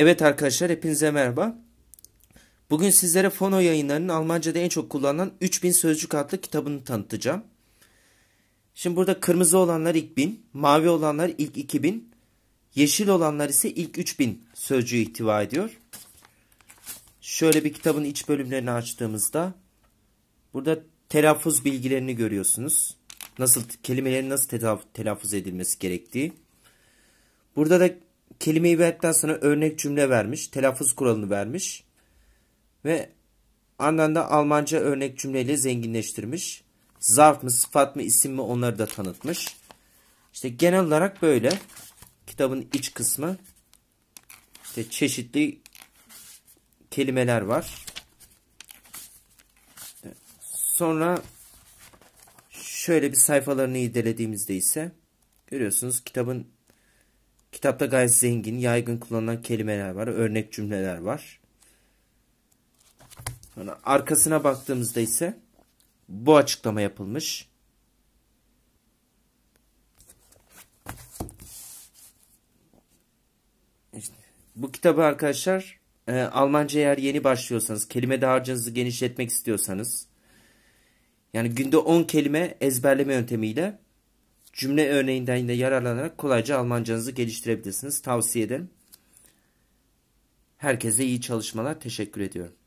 Evet arkadaşlar hepinize merhaba. Bugün sizlere Fono yayınlarının Almanca'da en çok kullanılan 3000 sözcük adlı kitabını tanıtacağım. Şimdi burada kırmızı olanlar ilk 1000, mavi olanlar ilk 2000, yeşil olanlar ise ilk 3000 sözcüğü ihtiva ediyor. Şöyle bir kitabın iç bölümlerini açtığımızda burada telaffuz bilgilerini görüyorsunuz. Nasıl kelimelerin nasıl telaffuz edilmesi gerektiği. Burada da kelimeyi verdikten sonra örnek cümle vermiş. Telaffuz kuralını vermiş. Ve ardından da Almanca örnek cümleyle zenginleştirmiş. Zarf mı, sıfat mı, isim mi onları da tanıtmış. İşte genel olarak böyle. Kitabın iç kısmı. İşte çeşitli kelimeler var. Sonra şöyle bir sayfalarını irdelediğimizde ise görüyorsunuz kitabın Kitapta gayet zengin, yaygın kullanılan kelimeler var, örnek cümleler var. Yani arkasına baktığımızda ise bu açıklama yapılmış. İşte bu kitabı arkadaşlar e, Almanca eğer yeni başlıyorsanız, kelime dağarcığınızı genişletmek istiyorsanız yani günde 10 kelime ezberleme yöntemiyle Cümle örneğinden de yararlanarak kolayca Almancanızı geliştirebilirsiniz. Tavsiye ederim. Herkese iyi çalışmalar. Teşekkür ediyorum.